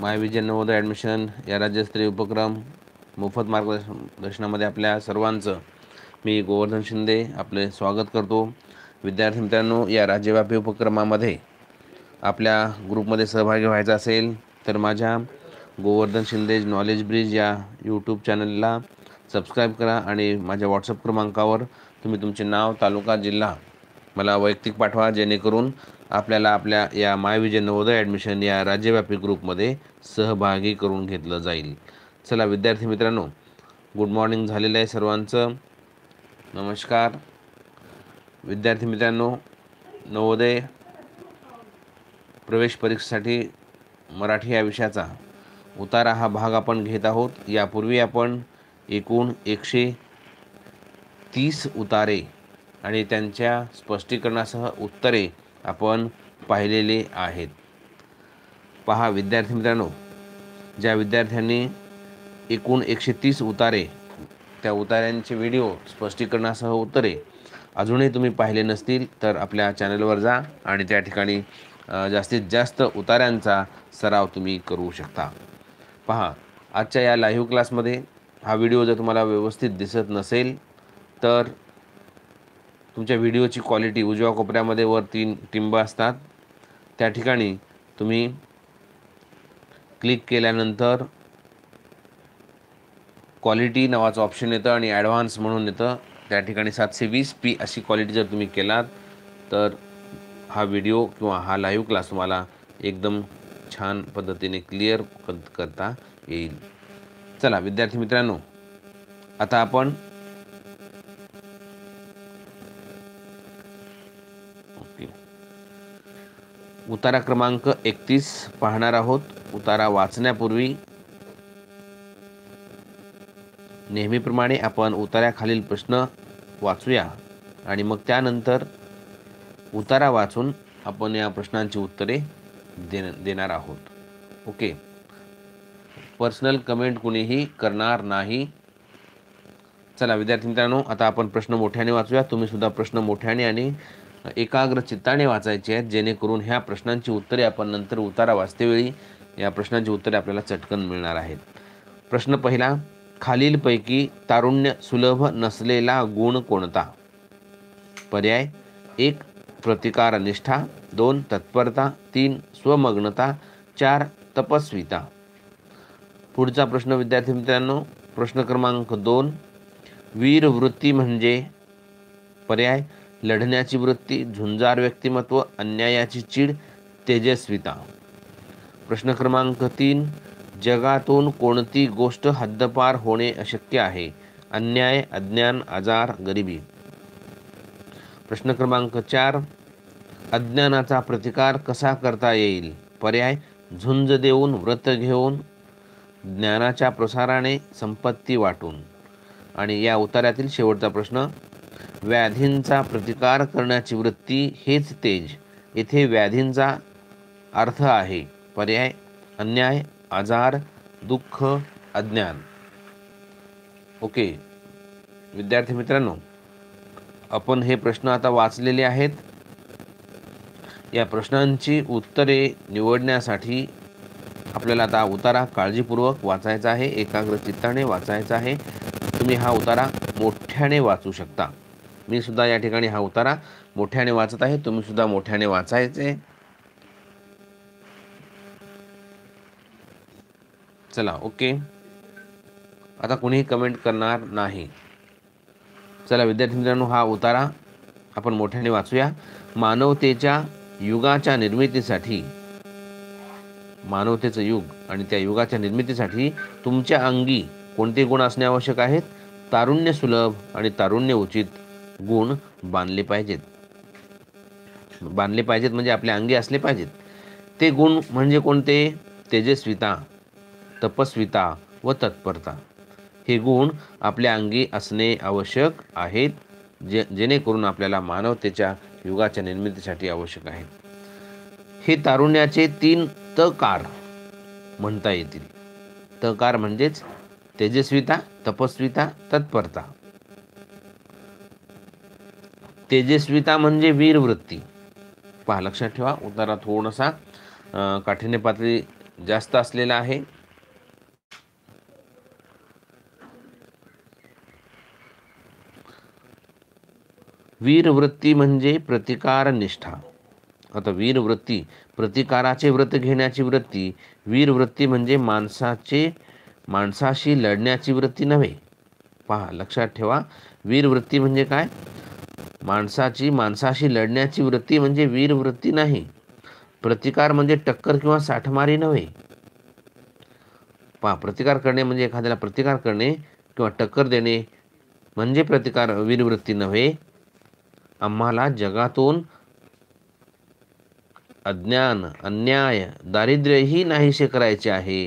महाविजय Navodaya admission या राज्यस्तरीय उपक्रम मोफत मार्गदर्शनामध्ये आपल्या सर्वांचं मी गोवर्धन शिंदे आपले स्वागत करतो विद्यार्थी मित्रांनो या राज्यव्यापी उपक्रमामध्ये आपल्या ग्रुपमध्ये सहभागी व्हायचा असेल तर माझ्या गोवर्धन शिंदे नॉलेज ब्रिज या यूट्यूब चॅनलला सबस्क्राईब करा आणि माझ्या व्हॉट्सअप क्रमांकावर तुम्ही तुमचे नाव तालुका जिल्हा मला वैयक्तिक पाठवा जेणेकरून आपल्याला आपल्या या मायविजय नवोदय ॲडमिशन या राज्यव्यापी ग्रुपमध्ये सहभागी करून घेतलं जाईल चला विद्यार्थी मित्रांनो गुड मॉर्निंग झालेलं आहे सर्वांचं नमस्कार विद्यार्थी मित्रांनो नवोदय प्रवेश परीक्षेसाठी मराठी या विषयाचा उतारा हा भाग आपण घेत आहोत यापूर्वी आपण एकूण एकशे तीस उतारे आणि त्यांच्या स्पष्टीकरणासह उत्तरे आपण पाहिलेले आहेत पहा विद्यार्थी मित्रांनो ज्या विद्यार्थ्यांनी एकूण एकशे तीस उतारे त्या उतार्यांचे व्हिडिओ स्पष्टीकरणासह उत्तरे अजूनही तुम्ही पाहिले नसतील तर आपल्या चॅनलवर जा आणि त्या ठिकाणी जास्तीत जास्त उतार्यांचा सराव तुम्ही करू शकता पहा आजच्या या लाईव्ह क्लासमध्ये हा व्हिडिओ जर तुम्हाला व्यवस्थित दिसत नसेल तर तुमच्या व्हिडिओची क्वालिटी उजव्या कोपऱ्यामध्ये वर तीन टिंब असतात त्या ठिकाणी तुम्ही क्लिक केल्यानंतर क्वालिटी नावाचं ऑप्शन येतं आणि ॲडव्हान्स म्हणून येतं त्या ठिकाणी सातशे वीस पी अशी क्वालिटी जर तुम्ही केलात तर हा व्हिडिओ किंवा हा लाईव्ह क्लास तुम्हाला एकदम छान पद्धतीने क्लिअर करता येईल चला विद्यार्थी मित्रांनो आता आपण उतारा क्रमांक एकतीस पाहणार आहोत उतारा वाचण्यापूर्वी नेहमीप्रमाणे आपण उतार्याखालील प्रश्न वाचूया आणि मग त्यानंतर उतारा वाचून आपण या प्रश्नांची उत्तरे देणार आहोत ओके पर्सनल कमेंट कुणीही करणार नाही चला विद्यार्थी मित्रांनो आता आपण प्रश्न मोठ्याने वाचूया तुम्ही सुद्धा प्रश्न मोठ्याने आणि एकाग्र चित्ताने वाचायचे आहेत जेणेकरून ह्या प्रश्नांची उत्तरे आपण नंतर उतारा वाचतेवेळी या प्रश्नांची उत्तरे आपल्याला चटकन मिळणार आहेत प्रश्न पहिला खालीलपैकी तारुण्य सुलभ नसलेला गुण कोणता पर्याय एक प्रतिकारनिष्ठा दोन तत्परता तीन स्वमग्नता चार तपस्विता पुढचा प्रश्न विद्यार्थी मित्रांनो प्रश्न क्रमांक दोन वीरवृत्ती म्हणजे पर्याय लढण्याची वृत्ती झुंजार व्यक्तिमत्व अन्यायाची चीड तेजस्विता प्रश्न क्रमांक तीन जगातून कोणती गोष्ट हद्दपार होणे अशक्य आहे अन्याय अज्ञान आजार गरिबी प्रश्न क्रमांक चार अज्ञानाचा प्रतिकार कसा करता येईल पर्याय झुंज देऊन व्रत घेऊन ज्ञानाच्या प्रसाराने संपत्ती वाटून आणि या उतार्यातील शेवटचा प्रश्न व्याधींचा प्रतिकार करण्याची वृत्ती हेच तेज येथे व्याधींचा अर्थ आहे पर्याय अन्याय आजार दुःख अज्ञान ओके विद्यार्थी मित्रांनो आपण हे प्रश्न आता वाचलेले आहेत या प्रश्नांची उत्तरे निवडण्यासाठी आपल्याला आता उतारा काळजीपूर्वक वाचायचा आहे एकाग्र चित्ताने वाचायचा आहे तुम्ही हा उतारा मोठ्याने वाचू शकता मी सुद्धा या ठिकाणी हा उतारा मोठ्याने वाचत आहे तुम्ही सुद्धा मोठ्याने वाचायचे चला ओके आता कुणीही कमेंट करणार नाही चला विद्यार्थी मित्रांनो हा उतारा आपण मोठ्याने वाचूया मानवतेच्या युगाच्या निर्मितीसाठी मानवतेचं युग आणि त्या युगाच्या निर्मितीसाठी तुमच्या अंगी कोणते गुण असणे आवश्यक आहेत तारुण्य सुलभ आणि तारुण्य उचित गुण बांधले पाहिजेत बांधले पाहिजेत म्हणजे आपल्या अंगी असले पाहिजेत ते गुण म्हणजे कोणते तेजस्विता तपस्विता व तत्परता हे गुण आपल्या अंगी असणे आवश्यक आहेत जे जेणेकरून आपल्याला मानवतेच्या युगाच्या निर्मितीसाठी आवश्यक आहे हे तारुण्याचे तीन तकार म्हणता येतील तकार म्हणजेच तेजस्विता तपस्विता तत्परता तेजस्विता म्हणजे वीरवृत्ती पहा लक्षात ठेवा उतारा थोडासा काठिण्य पातळी जास्त असलेला आहे वीरवृत्ती म्हणजे प्रतिकार निष्ठा आता वीरवृत्ती प्रतिकाराचे व्रत घेण्याची वृत्ती वीरवृत्ती म्हणजे माणसाचे माणसाशी लढण्याची वृत्ती नव्हे पहा लक्षात ठेवा वीरवृत्ती म्हणजे काय माणसाची माणसाशी लढण्याची वृत्ती म्हणजे वीर वृत्ती नाही प्रतिकार म्हणजे टक्कर किंवा साठमारी नव्हे पा प्रतिकार करणे म्हणजे एखाद्याला प्रतिकार करणे किंवा टक्कर देणे म्हणजे प्रतिकार वीरवृत्ती नव्हे आम्हाला जगातून अज्ञान अन्याय दारिद्र्यही नाहीसे करायचे आहे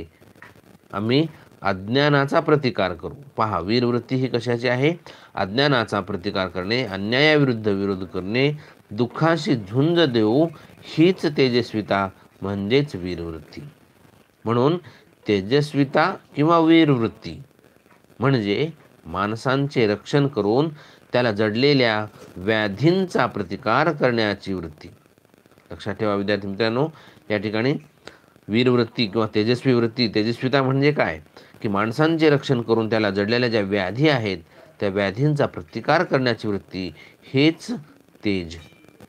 आम्ही अज्ञानाचा प्रतिकार करू पहा वीरवृत्ती ही कशाची आहे अज्ञानाचा प्रतिकार करणे अन्यायाविरुद्ध विरोध करणे दुःखाशी झुंज देऊ हीच तेजस्विता म्हणजेच वीरवृत्ती म्हणून तेजस्विता किंवा वीरवृत्ती म्हणजे माणसांचे रक्षण करून त्याला जडलेल्या व्याधींचा प्रतिकार करण्याची वृत्ती लक्षात ठेवा विद्यार्थी मित्रांनो या ठिकाणी वीरवृत्ती किंवा तेजस्वी वृत्ती तेजस्विता म्हणजे काय की माणसांचे रक्षण करून त्याला जडलेल्या ज्या व्याधी आहेत त्या व्याधींचा प्रतिकार करण्याची वृत्ती हेच तेज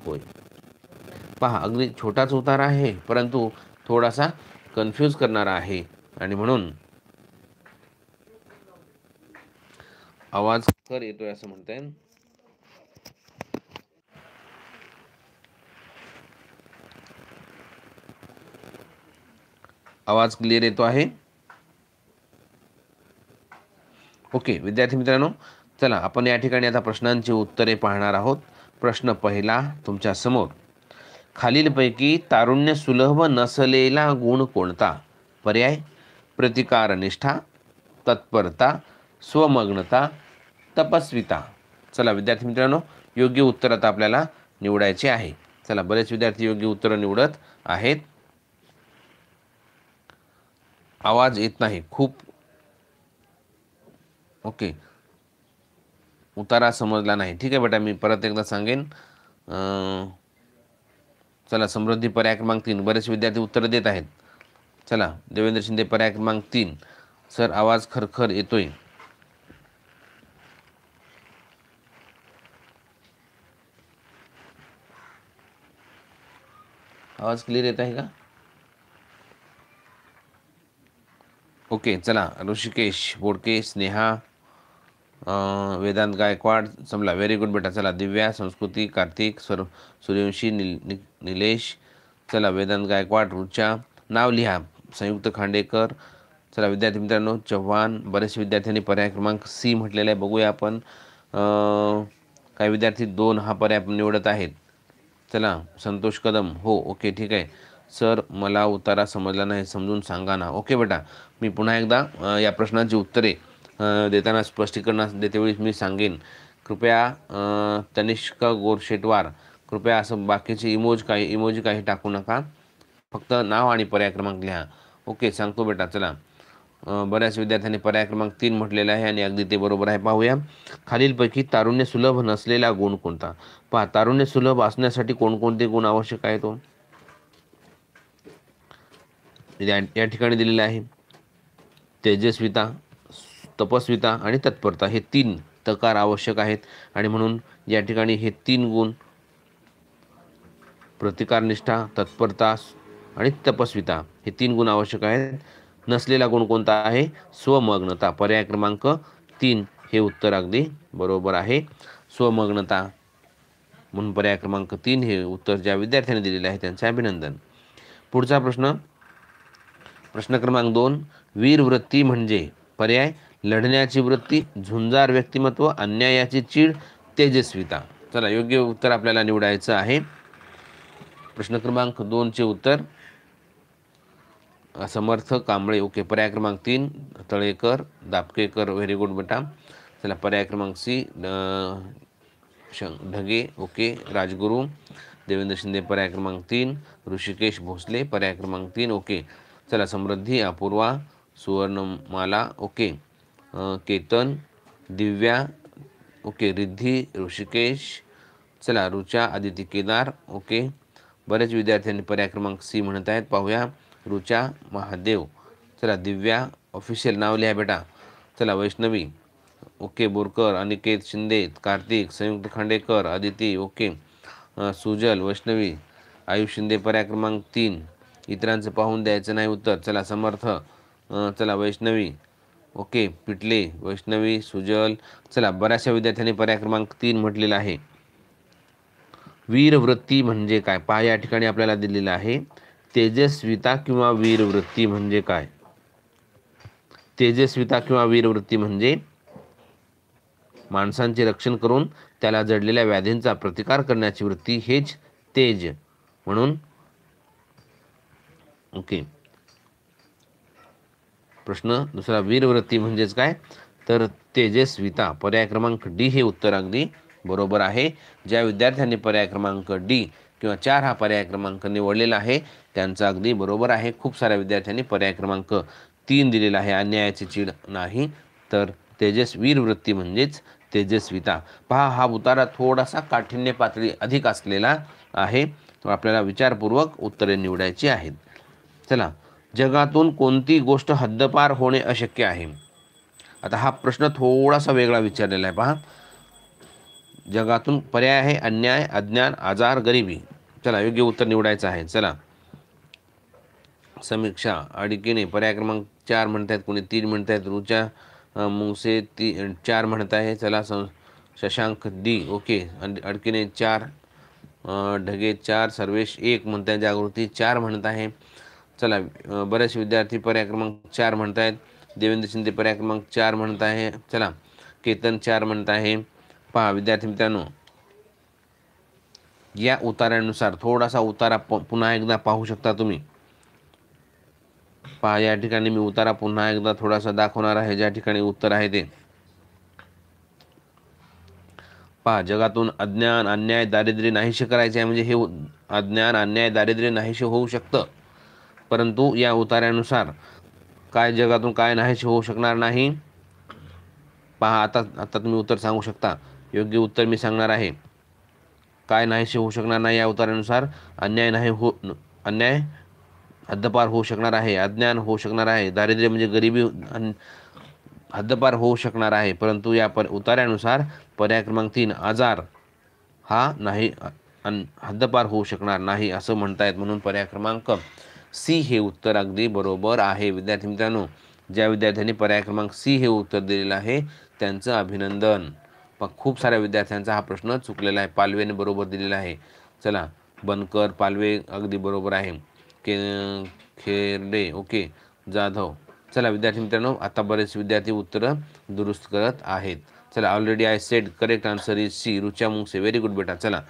होय पहा अगदी छोटाच उतार आहे परंतु थोडासा कन्फ्यूज करणारा आहे आणि म्हणून आवाज कर येतोय असं म्हणता येईल आवाज क्लिअर येतो आहे ओके विद्यार्थी मित्रांनो चला आपण या ठिकाणी आता प्रश्नांची उत्तरे पाहणार आहोत प्रश्न पहिला तुमच्या समोर खालीलपैकी तारुण्य सुलभ नसलेला गुण कोणता पर्याय प्रतिकारनिष्ठा तत्परता स्वमग्नता तपस्विता चला विद्यार्थी मित्रांनो योग्य उत्तर आता आपल्याला निवडायचे आहे चला बरेच विद्यार्थी योग्य उत्तर निवडत आहेत आवाज येत नाही खूप ओके उतारा समजला नाही ठीक आहे बेटा मी परत एकदा सांगेन चला समृद्धी पर्याय क्रमांक तीन बरेच विद्यार्थी उत्तर देत आहेत चला देवेंद्र शिंदे पर्याय क्रमांक तीन सर आवाज खरखर येतोय आवाज क्लिअर येत आहे का ओके चला ऋषिकेश बोडके स्नेहा वेदांत गायकवाड समला व्हेरी गुड बेटा चला दिव्या संस्कृती कार्तिक स्वर सूर्यवंशी नि निलेश चला वेदांत गायकवाड रुचा नाव लिहा संयुक्त खांडेकर चला विद्यार्थी मित्रांनो चव्हाण बरेचसे विद्यार्थ्यांनी पर्याय क्रमांक सी म्हटलेला आहे बघूया आपण काही विद्यार्थी दोन हा पर्याय निवडत आहेत चला संतोष कदम हो ओके ठीक आहे सर मला उतारा समजला नाही समजून सांगा ना ओके बेटा मी पुन्हा एकदा या प्रश्नाची उत्तरे देताना स्पष्टीकरण देतेवेळी मी सांगेन कृपया तनिष्का गोरशेटवार कृपया असं बाकीचे इमोज काही इमोजी काही टाकू नका फक्त नाव आणि पर्याय क्रमांक लिहा ओके सांगतो बेटा चला बऱ्याच विद्यार्थ्यांनी पर्याय क्रमांक तीन म्हटलेला आहे आणि अगदी ते बरोबर आहे पाहूया खालीलपैकी तारुण्य सुलभ नसलेला गुण कोणता पहा तारुण्य सुलभ असण्यासाठी कोणकोणते गुण आवश्यक आहे तो हो? या ठिकाणी दिलेला आहे तेजस्विता तपस्विता आणि तत्परता हे तीन तकार आवश्यक आहेत आणि म्हणून या ठिकाणी हे तीन गुण प्रतिकारनिष्ठा तत्परता आणि तपस्विता हे तीन गुण आवश्यक आहेत नसलेला गुण कोणता आहे स्वमग्नता पर्याय क्रमांक तीन हे उत्तर अगदी बरोबर आहे स्वमग्नता म्हणून पर्याय क्रमांक तीन हे उत्तर ज्या विद्यार्थ्यांनी दिलेले आहे त्यांचे अभिनंदन पुढचा प्रश्न प्रश्न क्रमांक दोन वीरवृत्ती म्हणजे पर्याय लढण्याची वृत्ती झुंजार व्यक्तिमत्व अन्यायाची चीड तेजस्विता चला योग्य उत्तर आपल्याला निवडायचं आहे प्रश्न क्रमांक दोनचे उत्तर समर्थ कांबळे ओके पर्याय क्रमांक तीन तळेकर दापकेकर व्हेरी गुड बेटा चला पर्याय क्रमांक सी ढगे ओके राजगुरू देवेंद्र शिंदे पर्याय क्रमांक तीन ऋषिकेश भोसले पर्याय क्रमांक तीन ओके चला समृद्धी अपूर्वा सुवर्णमाला ओके केतन दिव्या ओके रिद्धी ऋषिकेश चला ऋचा आदिती केदार ओके बरेच विद्यार्थ्यांनी पर्याय क्रमांक सी म्हणत आहेत पाहूया ऋचा महादेव चला दिव्या ऑफिशियल नाव लिहा बेटा चला वैष्णवी ओके बोरकर अनिकेत शिंदे कार्तिक संयुक्त खांडेकर आदिती ओके सुजल वैष्णवी आयुष शिंदे पर्याय क्रमांक तीन इतरांचं पाहून द्यायचं नाही उत्तर चला समर्थ चला वैष्णवी ओके पिटले वैष्णवी सुजल चला बऱ्याचशा विद्यार्थ्यांनी पर्याय क्रमांक तीन म्हटलेला आहे वीरवृत्ती म्हणजे काय पहा या ठिकाणी आपल्याला दिलेला आहे तेजस्विता किंवा वीरवृत्ती म्हणजे काय तेजस्विता किंवा वीरवृत्ती म्हणजे माणसांचे रक्षण करून त्याला जडलेल्या व्याधींचा प्रतिकार करण्याची वृत्ती हेच तेज म्हणून ओके प्रश्न दुसरा वीरवृत्ती म्हणजेच काय तर तेजस्विता पर्याय क्रमांक डी हे उत्तर अगदी बरोबर आहे ज्या विद्यार्थ्यांनी पर्याय क्रमांक डी किंवा चार हा पर्याय क्रमांक निवडलेला आहे त्यांचा अगदी बरोबर आहे खूप साऱ्या विद्यार्थ्यांनी पर्याय क्रमांक तीन दिलेला आहे अन्यायाची चीड नाही तर तेजस्वीर वृत्ती म्हणजेच तेजस्विता पहा हा उतारा थोडासा काठिण्य पातळी अधिक असलेला आहे आपल्याला विचारपूर्वक उत्तरे निवडायची आहेत चला जगातून कोणती गोष्ट हद्दपार होणे अशक्य आहे आता हा प्रश्न थोडासा वेगळा विचारलेला आहे पहा जगातून पर्याय आहे अन्याय अज्ञान आजार गरिबी चला योग्य उत्तर निवडायचं आहे चला समीक्षा अडकीने पर्याय क्रमांक चार म्हणत आहेत कोणी तीन म्हणत आहेत रुचा मुंगसे ती चार म्हणत आहे चला शशांक डी ओके अडकीने चार ढगे चार सर्वेश एक म्हणत आहे जागृती चार म्हणत आहे चला बरेच विद्यार्थी पर्याय क्रमांक चार म्हणत आहेत देवेंद्र शिंदे पर्याय क्रमांक चार म्हणत आहे चला केतन चार म्हणत आहे पहा विद्यार्थी मित्रांनो या उतारानुसार थोडासा उतारा पुन्हा एकदा पाहू शकता तुम्ही पहा या ठिकाणी मी उतारा पुन्हा एकदा थोडासा दाखवणार आहे ज्या ठिकाणी उत्तर आहे ते पहा जगातून अज्ञान अन्याय दारिद्र्य नाहीशी करायचे आहे म्हणजे हे अज्ञान अन्याय दारिद्र्य नाहीशी होऊ शकतं परंतु या उतार्यानुसार काय जगातून काय नाहीशी होऊ शकणार नाही पहा आता आता तुम्ही उत्तर सांगू शकता योग्य उत्तर मी सांगणार आहे काय नाहीशी होऊ शकणार नाही या उतारानुसार अन्याय नाही हो अन्याय हद्दपार होऊ शकणार आहे अज्ञान होऊ शकणार आहे दारिद्र्य म्हणजे गरिबी हद्दपार होऊ शकणार आहे परंतु या पर उतार्यानुसार पर्याय क्रमांक तीन आजार हा नाही हद्दपार होऊ शकणार नाही असं म्हणतायत म्हणून पर्याय क्रमांक सी हे उत्तर अगदी बरोबर आहे विद्यार्थी मित्रांनो ज्या विद्यार्थ्यांनी पर्याय क्रमांक सी हे उत्तर दिलेलं आहे त्यांचं अभिनंदन पण खूप साऱ्या विद्यार्थ्यांचा हा प्रश्न चुकलेला आहे पालवेने बरोबर दिलेला आहे चला बनकर पालवे अगदी बरोबर आहे के खेरडे ओके जाधव चला विद्यार्थी मित्रांनो आता बरेच विद्यार्थी उत्तरं दुरुस्त करत आहेत चला already I said correct answer is C Rucha Mungse very good बेटा चला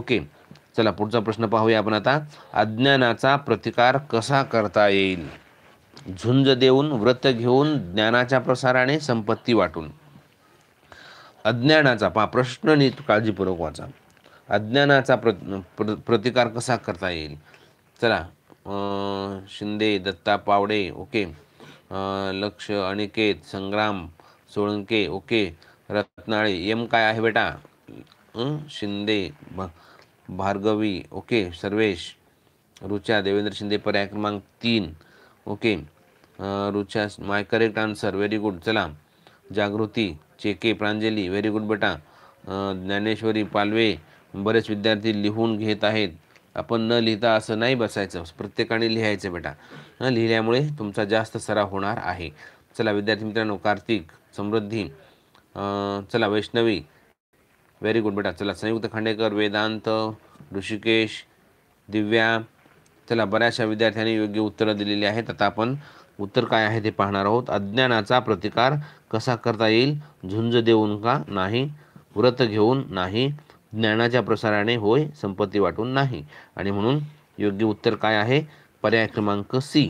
ओके चला पुढचा प्रश्न पाहूया आपण आता अज्ञानाचा प्रतिकार कसा करता येईल झुंज देऊन व्रत घेऊन ज्ञानाच्या प्रसाराने संपत्ती वाटून अज्ञानाचा पा प्रश्न नीट काळजीपूर्वक वाचा अज्ञानाचा प्र प्रतिकार कसा करता येईल चला शिंदे दत्ता पावडे ओके लक्ष अनिकेत संग्राम सोळंके ओके रत्नाळे एम काय आहे बेटा शिंदे भार्गवी ओके सर्वेश रुचा देवेंद्र शिंदे पर्याय क्रमांक तीन okay Rucha my correct answer very good चला जागृती चेके प्रांजली व्हेरी गुड बेटा ज्ञानेश्वरी पालवे बरेच विद्यार्थी लिहून घेत आहेत आपण न लिहिता असं नाही बसायचं प्रत्येकाने लिहायचं बेटा न लिहिल्यामुळे तुमचा जास्त सराव होणार आहे चला विद्यार्थी मित्रांनो कार्तिक समृद्धी चला वैष्णवी व्हेरी गुड बेटा चला संयुक्त खांडेकर वेदांत ऋषिकेश दिव्या चला बऱ्याचशा विद्यार्थ्यांनी योग्य उत्तरं दिलेली आहेत आता आपण उत्तर काय आहे ते पाहणार आहोत अज्ञानाचा प्रतिकार कसा करता येईल झुंज देऊन का नाही व्रत घेऊन नाही ज्ञानाच्या प्रसाराने होय संपत्ती वाटून नाही आणि म्हणून योग्य उत्तर काय आहे पर्याय क्रमांक सी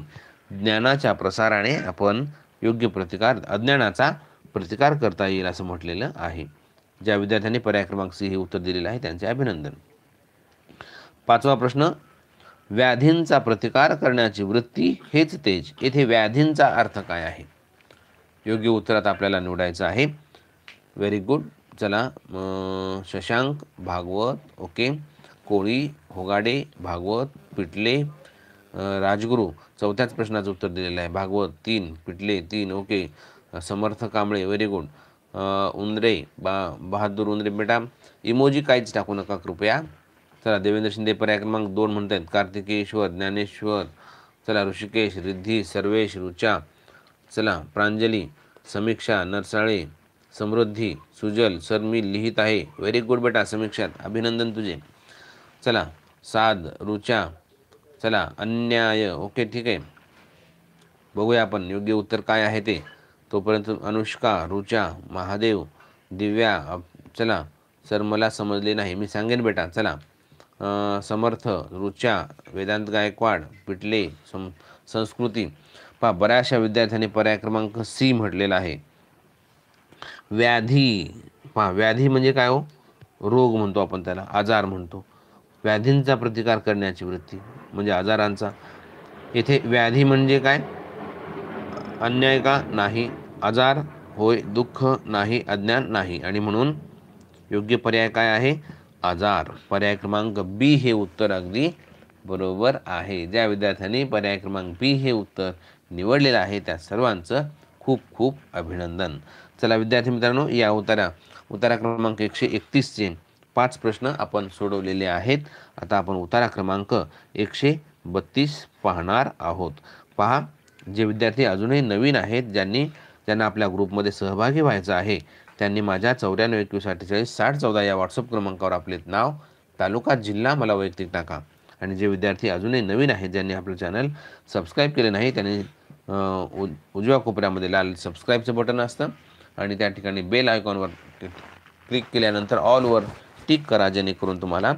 ज्ञानाच्या प्रसाराने आपण योग्य प्रतिकार अज्ञानाचा प्रतिकार करता येईल असं म्हटलेलं आहे ज्या विद्यार्थ्यांनी पर्याय क्रमांक सी हे उत्तर दिलेलं आहे त्यांचे अभिनंदन पाचवा प्रश्न व्याधींचा प्रतिकार करण्याची वृत्ती हेच तेज येथे व्याधींचा अर्थ काय आहे योग्य उत्तरात आपल्याला निवडायचं आहे व्हेरी गुड चला शशांक भागवत ओके कोळी होगाडे भागवत पिटले राजगुरू चौथ्याच प्रश्नाचं उत्तर दिलेलं आहे भागवत तीन पिटले तीन okay Samarth Kamble very good Undre बा बहादूर उंदरे बेटा इमोजी काहीच टाकू नका कृपया चला देवेंद्र शिंदे पर्याय क्रमांक दोन म्हणत आहेत कार्तिकेश्वर ज्ञानेश्वर चला ऋषिकेश रिद्धी सर्वेश रुचा चला प्रांजली समीक्षा नरसाळे समृद्धी सुजल सर मी लिहित आहे व्हेरी गुड बेटा समीक्षात अभिनंदन तुझे चला साध रुचा चला अन्याय ओके ठीक आहे बघूया आपण योग्य उत्तर काय आहे ते तोपर्यंत अनुष्का रुचा महादेव दिव्या चला सर मला समजले नाही मी सांगेन बेटा चला समर्थ रुचा वेदांत गायकवाड पिटले सं संस्कृती पहा बऱ्याचशा विद्यार्थ्यांनी पर्याय क्रमांक सी म्हटलेला आहे व्याधी पा व्याधी म्हणजे काय हो रोग म्हणतो आपण त्याला आजार म्हणतो व्याधींचा प्रतिकार करण्याची वृत्ती म्हणजे आजारांचा येथे व्याधी म्हणजे काय अन्याय का नाही आजार होय दुःख नाही अज्ञान नाही आणि म्हणून योग्य पर्याय काय आहे आजार पर्याय क्रमांक बी हे उत्तर अगदी बरोबर आहे ज्या विद्यार्थ्यांनी पर्याय क्रमांक बी हे उत्तर निवडलेलं आहे त्या सर्वांचं खूप खूप अभिनंदन चला विद्यार्थी मित्रांनो या उतारा उतारा क्रमांक एकशे एकतीसचे पाच प्रश्न आपण सोडवलेले आहेत आता आपण उतारा क्रमांक एकशे बत्तीस पाहणार आहोत पहा जे विद्यार्थी अजूनही नवीन आहेत ज्यांनी त्यांना आपल्या ग्रुपमध्ये सहभागी व्हायचं आहे त्यांनी माझ्या चौऱ्याण्णव एकवीस अठ्ठेचाळीस साठ चौदा या व्हॉट्सअप क्रमांकावर आपले नाव तालुका जिल्हा मला वैयक्तिक टाका आणि जे विद्यार्थी अजूनही नवीन आहेत ज्यांनी आपलं चॅनल सबस्क्राईब केले नाही त्यांनी उजव्या कोपऱ्यामध्ये लाल सबस्क्राईबचं बटन असतं आणि त्या ठिकाणी बेल आयकॉनवर क्लिक केल्यानंतर ऑलवर टिक करा जेणेकरून तुम्हाला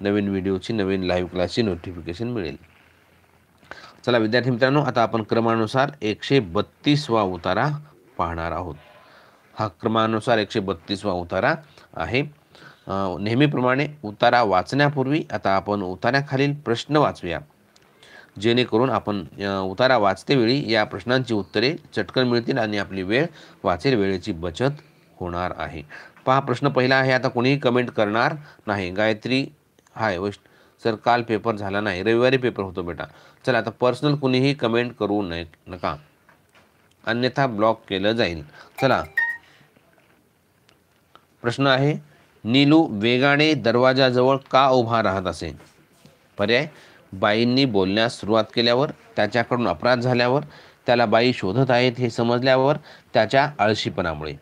नवीन व्हिडिओची नवीन लाईव्ह क्लासची नोटिफिकेशन मिळेल चला विद्यार्थी मित्रांनो आता आपण क्रमानुसार एकशे बत्तीसवा उतारा पाहणार आहोत हा क्रमानुसार एकशे बत्तीसवा उतारा आहे नेहमीप्रमाणे उतारा वाचण्यापूर्वी आता आपण उताराखालील प्रश्न वाचूया जेणेकरून आपण उतारा वाचतेवेळी या प्रश्नांची उत्तरे चटकन मिळतील आणि आपली वेळ वाचेल वेळेची बचत होणार आहे पहा प्रश्न पहिला आहे आता कोणीही कमेंट करणार नाही गायत्री हाय वैष्ण सर काल पेपर झाला नाही रविवारी पेपर होतो बेटा चला आता पर्सनल कुणीही कमेंट करू नये नका अन्यथा ब्लॉक केलं जाईल चला प्रश्न आहे नीलू वेगाने दरवाजाजवळ का उभा राहत असे पर्याय बाईंनी बोलण्यास सुरुवात केल्यावर त्याच्याकडून अपराध झाल्यावर त्याला बाई शोधत आहेत हे समजल्यावर त्याच्या आळशीपणामुळे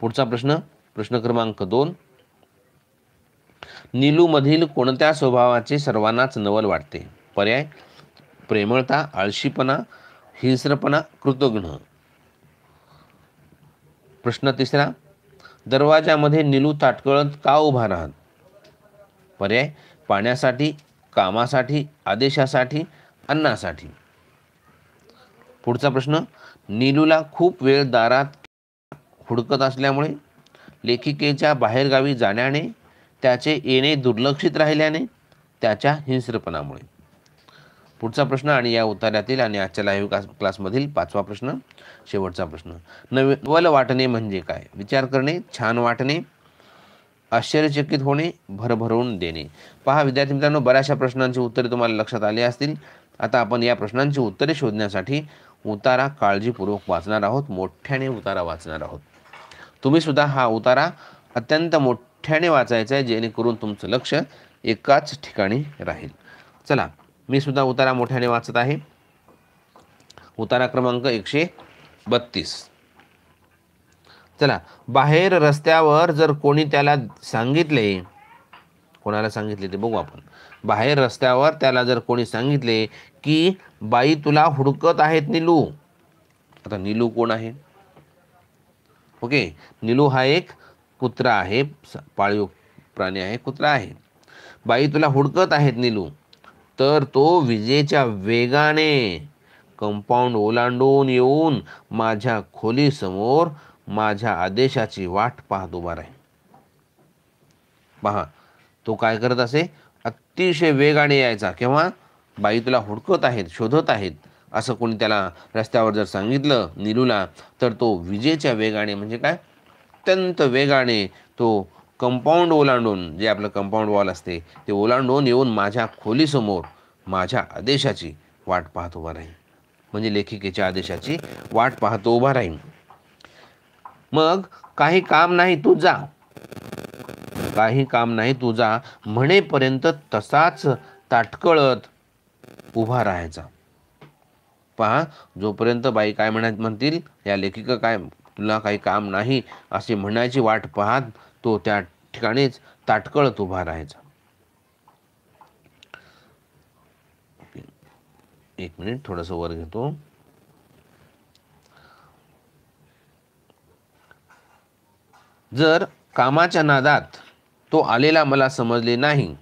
पुढचा प्रश्न प्रश्न क्रमांक दोन नीलूमधील कोणत्या स्वभावाचे सर्वांनाच नवल वाटते पर्याय प्रेमळता आळशीपणा हिंस्रपणा कृतघ्न प्रश्न तिसरा दरवाजामध्ये निलू ताटकळत का उभा राहत पर्याय पाण्यासाठी कामासाठी आदेशासाठी अन्नासाठी पुढचा प्रश्न नीलूला खूप वेळ दारात हुडकत असल्यामुळे लेखिकेच्या बाहेरगावी जाण्याने त्याचे येणे दुर्लक्षित राहिल्याने त्याच्या हिंस्रपणामुळे पुढचा प्रश्न आणि या उतार्यातील आणि आजच्या लाईव्ह क्लास क्लासमधील पाचवा प्रश्न शेवटचा प्रश्न नवल वाटणे म्हणजे काय विचार करणे छान वाटणे आश्चर्यचकित होणे भरभरून देणे पहा विद्यार्थी मित्रांनो बऱ्याचशा प्रश्नांची उत्तरे तुम्हाला लक्षात आली असतील आता आपण या प्रश्नांची उत्तरे शोधण्यासाठी उतारा काळजीपूर्वक वाचणार आहोत मोठ्याने उतारा वाचणार आहोत तुम्ही सुद्धा हा उतारा अत्यंत मोठ्याने वाचायचा आहे जेणेकरून तुमचं लक्ष एकाच ठिकाणी राहील चला मी सुद्धा उतारा मोठ्याने वाचत आहे उतारा क्रमांक एकशे बत्तीस चला बाहेर रस्त्यावर जर कोणी त्याला सांगितले कोणाला सांगितले ते बघू आपण बाहेर रस्त्यावर त्याला जर कोणी सांगितले की बाई तुला हुडकत आहेत निलू आता निलू कोण आहे ओके निलू हा एक कुत्रा आहे पाळीव प्राणी आहे कुत्रा आहे बाई तुला हुडकत आहेत निलू तर तो विजेच्या वेगाने कंपाऊंड ओलांडून येऊन माझ्या खोलीसमोर माझ्या आदेशाची वाट पाहत उभा राहील पहा तो काय करत असे अतिशय वेगाने यायचा किंवा बाई तुला हुडकत आहेत शोधत आहेत असं कोणी त्याला रस्त्यावर जर सांगितलं नीलूला तर तो विजेच्या वेगाने म्हणजे काय अत्यंत वेगाने तो कंपाऊंड ओलांडून जे आपलं कंपाऊंड वॉल असते ते ओलांडून येऊन माझ्या खोलीसमोर माझ्या आदेशाची वाट पाहत उभा राहीन म्हणजे लेखिकेच्या आदेशाची वाट पाहतो उभा राहीन मग काही काम नाही तू जा काही काम नाही तू जा म्हणेपर्यंत तसाच ताटकळत उभा राहायचा पहा जोपर्यंत बाई काय म्हणत म्हणतील या लेखिका काय तुला काही काम नाही असे म्हणायची वाट पाहत तो त्या ठिकाणीच ताटकळत उभा राहायचा एक मिनिट थोडस वर घेतो जर कामाच्या नादात तो आलेला मला समजले नाही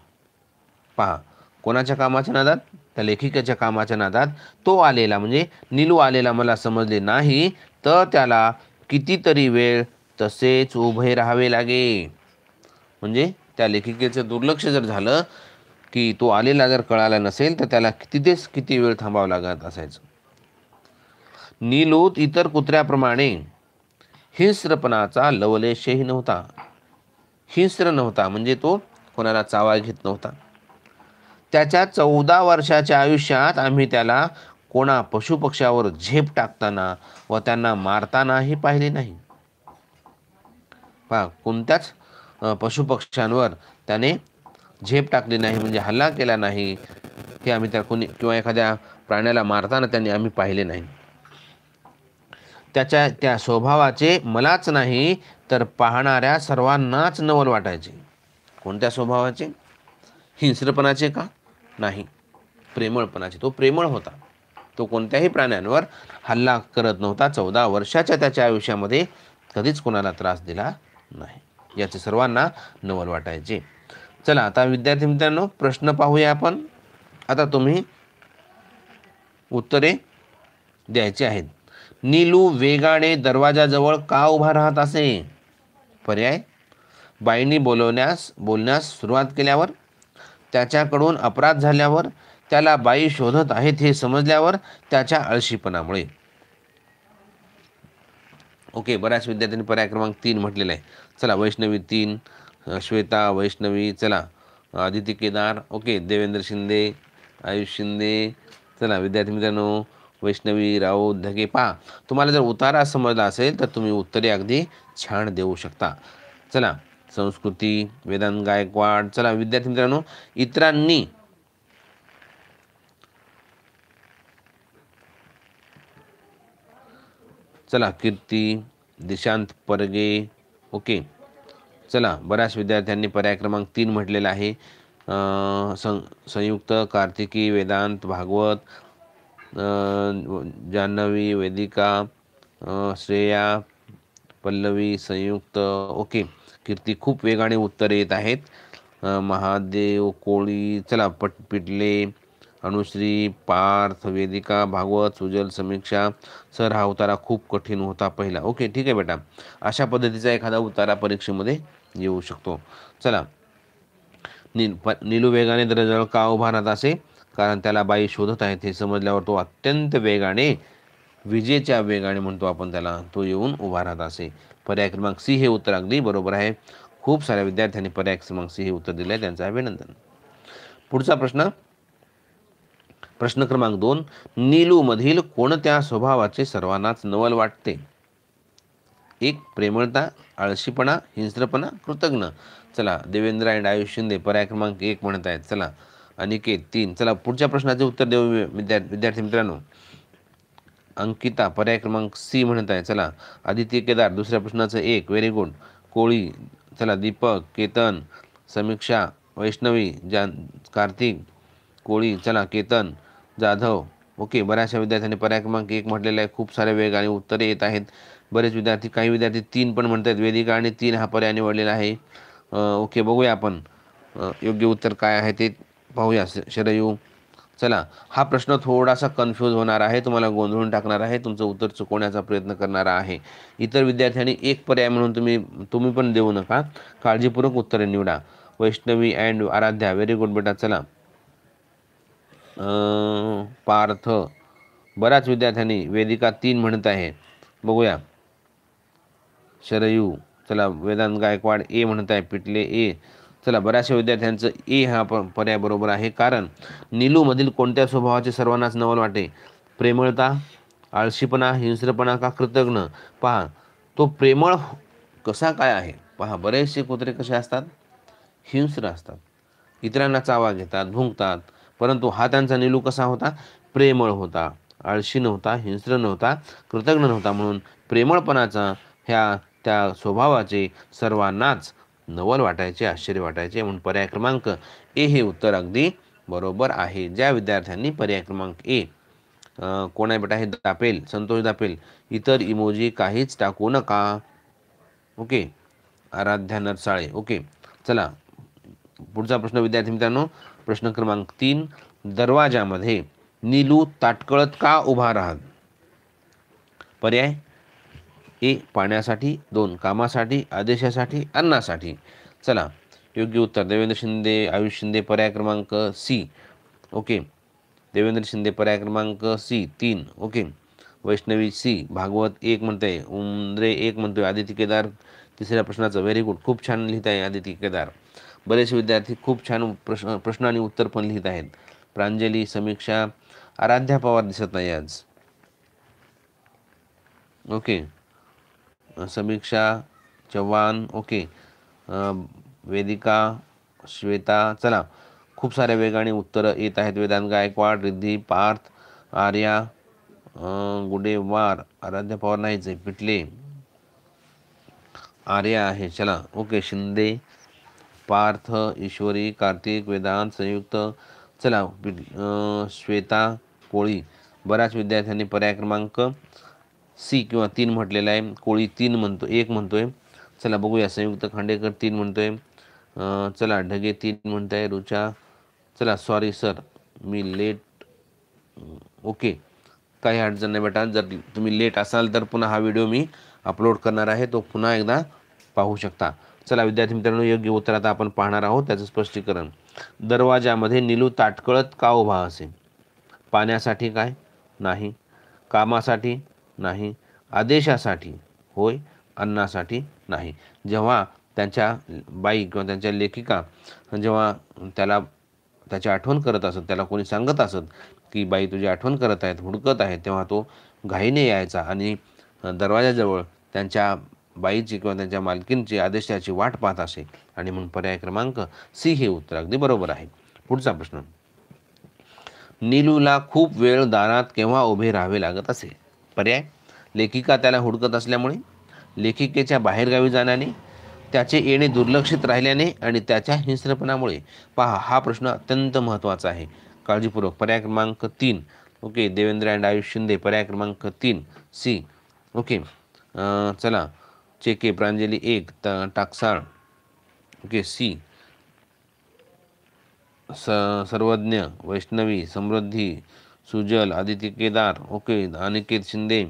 पहा कोणाच्या कामाच्या नादात त्या लेखिकेच्या कामाच्या नादात तो आलेला म्हणजे निलू आलेला मला समजले नाही तर त्याला कितीतरी वेळ तसेच उभे राहावे लागेल म्हणजे त्या लेखिकेचं दुर्लक्ष जर झालं की तो आलेला जर कळाला नसेल तर त्याला तिथेच किती वेळ थांबावं लागत असायचं नीलोत इतर कुत्र्याप्रमाणे हिंस्रपणाचा लवलेशही नव्हता हिंस्र नव्हता म्हणजे तो कोणाला चावा घेत नव्हता त्याच्या चौदा वर्षाच्या आयुष्यात आम्ही त्याला कोणा पशुपक्ष्यावर झेप टाकताना व त्यांना मारतानाही पाहिले नाही पहा कोणत्याच पशुपक्ष्यांवर त्याने झेप टाकली नाही म्हणजे हल्ला केला नाही हे आम्ही त्या कोणी किंवा एखाद्या प्राण्याला मारताना त्यांनी आम्ही पाहिले नाही त्याच्या त्या स्वभावाचे मलाच नाही तर पाहणाऱ्या सर्वांनाच नवल वाटायचे कोणत्या स्वभावाचे हिंस्रपणाचे का नाही प्रेमळपणाचे तो प्रेमळ होता तो कोणत्याही प्राण्यांवर हल्ला करत नव्हता चौदा वर्षाच्या त्याच्या आयुष्यामध्ये कधीच कोणाला त्रास दिला नाही याचे सर्वांना नवल वाटायचे चला आता विद्यार्थी मित्रांनो प्रश्न पाहूया आपण आता तुम्ही उत्तरे द्यायची आहेत नीलू वेगाने दरवाजाजवळ का उभा राहत असे पर्याय बाईंनी बोलवण्यास बोलण्यास सुरुवात केल्यावर त्याच्याकडून अपराध झाल्यावर त्याला बाई शोधत आहेत हे समजल्यावर त्याच्या आळशीपणामुळे ओके बऱ्याच विद्यार्थ्यांनी पर्याय क्रमांक तीन म्हटलेला आहे चला वैष्णवी तीन श्वेता वैष्णवी चला आदित्य केदार ओके देवेंद्र शिंदे आयुष शिंदे चला विद्यार्थी मित्रांनो वैष्णवी राऊत धगे पा तुम्हाला जर उतारा समजला असेल तर तुम्ही उत्तरे अगदी छान देऊ शकता चला संस्कृती वेदांत गायकवाड चला विद्यार्थी मित्रांनो इतरांनी चला कीर्ती दिशांत परगे ओके चला बऱ्याच विद्यार्थ्यांनी पर्याय क्रमांक तीन म्हटलेला आहे सं संयुक्त कार्तिकी वेदांत भागवत जान्हवी वेदिका श्रेया पल्लवी संयुक्त ओके कीर्ती खूप वेगाने उत्तर येत आहेत महादेव कोळी चला पट पिटले अनुश्री पार्थ वेदिका भागवत सुजल समीक्षा सर हा उतारा खूप कठीण होता पहिला ओके ठीक आहे बेटा अशा पद्धतीचा एखादा उतारा परीक्षेमध्ये येऊ शकतो चला नि वेगाने दरजळ का उभा राहत असे कारण त्याला बाई शोधत आहेत हे समजल्यावर तो अत्यंत वेगाने विजेच्या वेगाने म्हणतो आपण त्याला तो येऊन उभा राहत असे पर्याय क्रमांक सी हे उत्तर अगदी बरोबर आहे खूप साऱ्या विद्यार्थ्यांनी पर्याय क्रमांक सी हे उत्तर दिले आहे त्यांचं अभिनंदन पुढचा प्रश्न प्रश्न क्रमांक दोन नीलूमधील कोणत्या स्वभावाचे सर्वांनाच नवल वाटते एक प्रेमळता आळशीपणा हिंस्रपणा कृतज्ञ चला देवेंद्र अँड आयुष शिंदे पर्याय क्रमांक एक म्हणत आहेत चला अनिकेत तीन चला पुढच्या प्रश्नाचे उत्तर देऊ विद्या विद्यार्थी मित्रांनो अंकिता पर्याय क्रमांक सी म्हणत आहे चला आदित्य केदार दुसऱ्या प्रश्नाचं एक व्हेरी गुड कोळी चला दीपक केतन समीक्षा वैष्णवी जान कार्तिक कोळी चला केतन जाधव ओके बऱ्याचशा विद्यार्थ्यांनी पर्याय क्रमांक एक म्हटलेला आहे खूप सारे वेग आणि उत्तरे येत आहेत बरेच विद्यार्थी काही विद्यार्थी तीन पण म्हणतात वेदिका आणि तीन हा पर्याय निवडलेला आहे ओके बघूया आपण योग्य उत्तर काय आहे ते पाहूया शरयू चला हा प्रश्न थोडासा कन्फ्यूज होणार आहे तुम्हाला गोंधळून टाकणार आहे तुमचं उत्तर चुकवण्याचा प्रयत्न करणारा आहे इतर विद्यार्थ्यांनी एक पर्याय म्हणून तुम्ही तुम्ही पण देऊ नका काळजीपूर्वक उत्तरे निवडा Vaishnavi and Aradhya very good बेटा चला पार्थ बऱ्याच विद्यार्थ्यांनी वेदिका तीन म्हणत आहे बघूया शरयू चला वेदांत गायकवाड ए म्हणत आहे पिटले ए चला बऱ्याचशा विद्यार्थ्यांचं ए हा पर्याय बरोबर आहे कारण नीलूमधील कोणत्या स्वभावाचे सर्वांनाच नवल वाटे प्रेमळता आळशीपणा हिंस्रपणा का कृतज्ञ पहा तो प्रेमळ हो, कसा काय आहे पहा बरेचसे कुत्रे कसे असतात हिंस्र असतात इतरांना चावा घेतात भुंकतात परंतु हा त्यांचा निलू कसा होता प्रेमळ होता आळशी नव्हता हिंस्र नव्हता कृतज्ञ नव्हता म्हणून प्रेमळपणाचा ह्या त्या स्वभावाचे सर्वांनाच नवल वाटायचे आश्चर्य वाटायचे म्हणून पर्याय क्रमांक ए हे उत्तर अगदी बरोबर आहे ज्या विद्यार्थ्यांनी पर्याय क्रमांक ए कोण आहे बेटा हे दापेल संतोष दापेल इतर इमोजी काहीच टाकू नका ओके आराध्या नरसाळे ओके चला पुढचा प्रश्न विद्यार्थी मित्रांनो प्रश्न क्रमांक तीन दरवाजामध्ये नीलू ताटकळत का उभा राहत पर्याय ए पाण्यासाठी दोन कामासाठी आदेशासाठी अन्नासाठी चला योग्य उत्तर देवेंद्र शिंदे आयुष शिंदे पर्याय क्रमांक सी ओके देवेंद्र शिंदे पर्याय क्रमांक सी तीन ओके वैष्णवी सी भागवत एक म्हणते उमरे एक म्हणतोय आदित्य केदार तिसऱ्या प्रश्नाचं व्हेरी गुड खूप छान लिहित आहे आदित्य केदार बरेचसे विद्यार्थी खूप छान प्रश्न प्रश्न आणि उत्तर पण लिहित आहेत प्रांजली समीक्षा आराध्या पवार दिसत नाही आज ओके समीक्षा चव्हाण ओके वेदिका श्वेता चला खूप साऱ्या वेगाने उत्तरं येत आहेत वेदांत गायकवाड रिद्धी पार्थ आर्या गुडेवार आराध्य पवार नाहीच आहे पिटले आर्या आहे चला ओके शिंदे पार्थ ईश्वरी कार्तिक वेदांत संयुक्त चला श्वेता कोळी बऱ्याच विद्यार्थ्यांनी पर्याय क्रमांक सी किंवा तीन म्हटलेला आहे कोळी तीन म्हणतो एक म्हणतोय चला बघूया संयुक्त खांडेकर तीन म्हणतोय चला ढगे तीन म्हणत आहे रुचा चला सॉरी सर मी लेट ओके काही अडचण नाही बेटा जर तुम्ही लेट असाल तर पुन्हा हा व्हिडिओ मी अपलोड करणार आहे तो पुन्हा एकदा पाहू शकता चला विद्यार्थी मित्रांनो योग्य उत्तर आता आपण पाहणार आहोत त्याचं स्पष्टीकरण दरवाजामध्ये निलू ताटकळत का उभा असे पाण्यासाठी काय नाही कामासाठी नाही आदेशासाठी होय अन्नासाठी नाही जेव्हा त्यांच्या बाई किंवा त्यांच्या लेखिका जेव्हा त्याला त्याची आठवण करत असत त्याला कोणी सांगत असत की बाई तुझी आठवण करत आहेत हुडकत आहेत तेव्हा तो घाईने यायचा आणि दरवाजाजवळ त्यांच्या बाईची किंवा त्यांच्या मालकींची आदेशाची वाट पाहत असे आणि म्हणून पर्याय क्रमांक सी हे उत्तर अगदी बरोबर आहे पुढचा प्रश्न नीलूला खूप वेळ दारात केव्हा उभे राहावे लागत असे पर्याय लेखिका त्याला हुडकत असल्यामुळे लेखिकेच्या बाहेरगावी जाण्याने त्याचे येणे दुर्लक्षित राहिल्याने आणि त्याच्या हिंस्रपणामुळे पहा हा प्रश्न अत्यंत महत्त्वाचा आहे काळजीपूर्वक पर्याय क्रमांक तीन ओके देवेंद्र अँड आयुष शिंदे पर्याय क्रमांक तीन सी ओके चला चे के प्रांजलि एक टाक्साळ K C Sarvagya Vaishnavi Samruddhi Sujal Aditya Kedar okay Aniket Shinde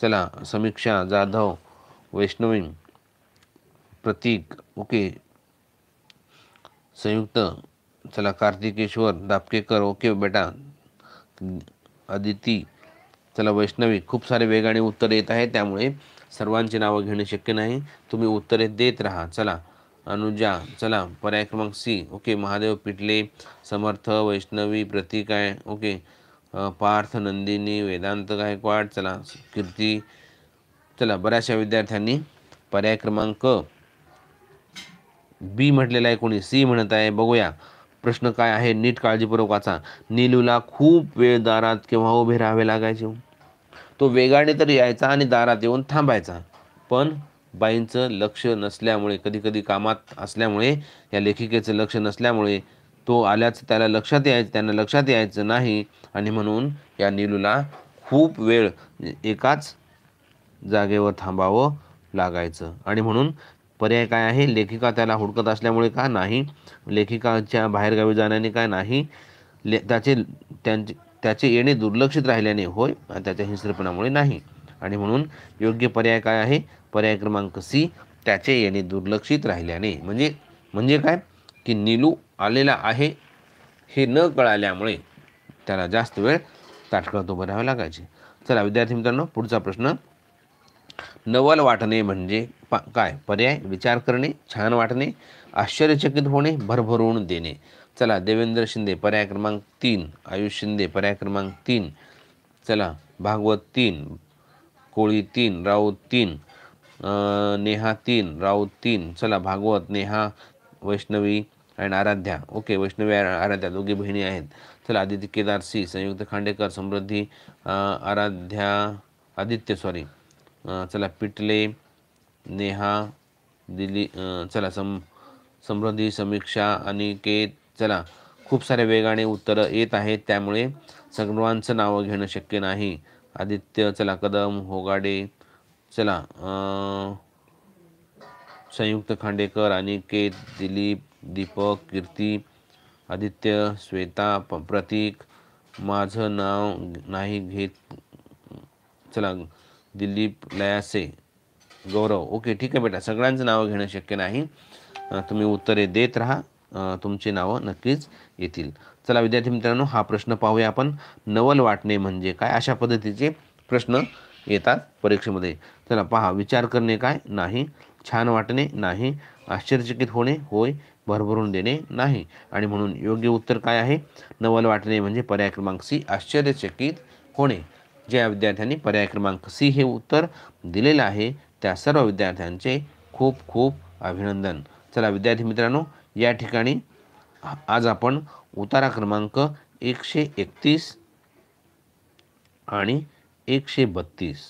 चला समीक्षा जाधव वैष्णवी प्रतीक ओके संयुक्त चला कार्तिकेश्वर दापकेकर ओके बेटा अदिती चला वैष्णवी खूब सारे वेगा उत्तर ये है सर्वांची नावं घेणे शक्य नाही तुम्ही उत्तरे देत राहा चला अनुजा चला पर्याय क्रमांक सी ओके महादेव पिटले समर्थ वैष्णवी प्रतीक आहे ओके पार्थ नंदिनी वेदांत गायकवाड चला कीर्ती चला बऱ्याचशा विद्यार्थ्यांनी पर्याय क्रमांक बी म्हटलेला आहे कोणी सी म्हणत आहे बघूया प्रश्न काय आहे नीट काळजीपूर्वक वाचा नीलूला खूप वेळ दारात केव्हा उभे राहावे लागायचे तो वेगाने तर यायचा आणि दारात येऊन थांबायचा पण बाईंचं लक्ष नसल्यामुळे कधी कधी कामात असल्यामुळे या लेखिकेचं लक्ष नसल्यामुळे तो आल्याचं त्याला लक्षात यायचं त्यांना लक्षात यायचं नाही आणि म्हणून या नीलूला खूप वेळ एकाच जागेवर थांबावं लागायचं आणि म्हणून पर्याय काय आहे लेखिका त्याला हुडकत असल्यामुळे का नाही लेखिकाच्या बाहेरगावी जाण्याने काय नाही ले त्याचे त्यांचे त्याचे येणे दुर्लक्षित राहिल्याने होय त्याच्या हिंस्रपणामुळे नाही आणि म्हणून योग्य पर्याय काय आहे पर्याय क्रमांक सी त्याचे येणे दुर्लक्षित राहिल्याने म्हणजे म्हणजे काय की नीलू आलेला आहे हे न कळाल्यामुळे त्याला जास्त वेळ ताटकळत उभं राहावं लागायचे चला विद्यार्थी मित्रांनो पुढचा प्रश्न नवल वाटणे म्हणजे पा काय पर्याय विचार करणे छान वाटणे आश्चर्यचकित होणे भरभरून देणे चला देवेंद्र शिंदे पर्याय क्रमांक तीन आयुष शिंदे पर्याय क्रमांक तीन चला भागवत तीन कोळी तीन राऊत तीन नेहा तीन राऊत तीन चला भागवत नेहा वैष्णवी अँड आराध्या ओके वैष्णवी आराध्या दोघी बहिणी आहेत चला आदित्य केदार सी संयुक्त खांडेकर समृद्धी आराध्या आदित्य सॉरी चला पिटले नेहा दिली चला सम समृद्धी समीक्षा अनिकेत चला खूप सारे वेगाने उत्तरं येत आहेत त्यामुळे सर्वांचं नावं घेणं शक्य नाही आदित्य चला कदम होगाडे चला संयुक्त खांडेकर अनिकेत दिलीप दीपक कीर्ती आदित्य श्वेता प्रतीक माझं नाव नाही घेत चला दिलीप लयासे गौरव ओके ठीक आहे बेटा सगळ्यांचं नावं घेणं शक्य नाही तुम्ही उत्तरे देत राहा तुमची नावं नक्कीच येतील चला विद्यार्थी मित्रांनो हा प्रश्न पाहूया आपण नवल वाटणे म्हणजे काय अशा पद्धतीचे प्रश्न येतात परीक्षेमध्ये चला पहा विचार करणे काय नाही छान वाटणे नाही आश्चर्यचकित होणे होय भरभरून देणे नाही आणि म्हणून योग्य उत्तर काय आहे नवल वाटणे म्हणजे पर्याय क्रमांक सी आश्चर्यचकित होणे ज्या विद्यार्थ्यांनी पर्याय क्रमांक सी हे उत्तर दिलेलं आहे त्या सर्व विद्यार्थ्यांचे खूप खूप अभिनंदन चला विद्यार्थी मित्रांनो या ठिकाणी आज आपण उतारा क्रमांक एकशे एकतीस आणि एकशे बत्तीस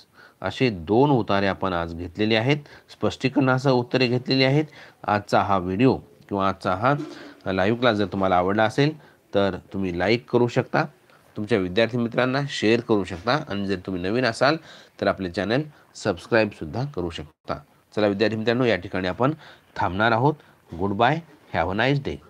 असे दोन उतारे आपण आज घेतलेले आहेत स्पष्टीकरणासह उत्तरे घेतलेली आहेत आजचा हा व्हिडिओ किंवा आजचा हा लाईव्ह क्लास जर तुम्हाला आवडला असेल तर तुम्ही लाईक करू शकता तुमच्या विद्यार्थी मित्रांना शेअर करू शकता आणि जर तुम्ही नवीन असाल तर आपले चॅनल सबस्क्राईबसुद्धा करू शकता चला विद्यार्थी मित्रांनो या ठिकाणी आपण थांबणार आहोत good bye Have a nice day.